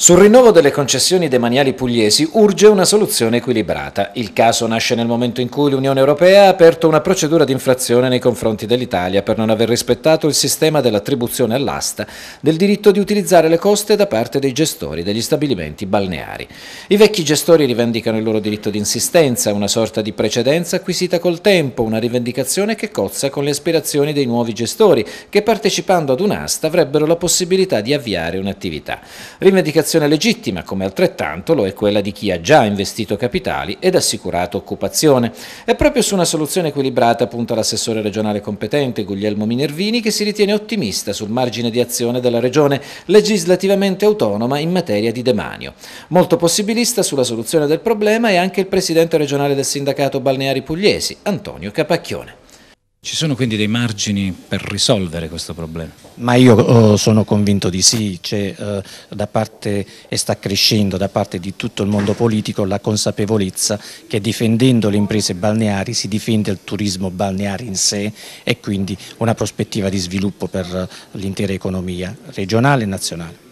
Sul rinnovo delle concessioni demaniali pugliesi urge una soluzione equilibrata. Il caso nasce nel momento in cui l'Unione Europea ha aperto una procedura di infrazione nei confronti dell'Italia per non aver rispettato il sistema dell'attribuzione all'asta del diritto di utilizzare le coste da parte dei gestori degli stabilimenti balneari. I vecchi gestori rivendicano il loro diritto di insistenza, una sorta di precedenza acquisita col tempo, una rivendicazione che cozza con le aspirazioni dei nuovi gestori che partecipando ad un'asta avrebbero la possibilità di avviare un'attività. Rivendicazione rivendicazione legittima, come altrettanto lo è quella di chi ha già investito capitali ed assicurato occupazione. È proprio su una soluzione equilibrata punta l'assessore regionale competente Guglielmo Minervini che si ritiene ottimista sul margine di azione della regione legislativamente autonoma in materia di demanio. Molto possibilista sulla soluzione del problema è anche il presidente regionale del sindacato balneari pugliesi, Antonio Capacchione. Ci sono quindi dei margini per risolvere questo problema? Ma io eh, sono convinto di sì, c'è eh, da parte e sta crescendo da parte di tutto il mondo politico la consapevolezza che difendendo le imprese balneari si difende il turismo balneare in sé e quindi una prospettiva di sviluppo per eh, l'intera economia regionale e nazionale.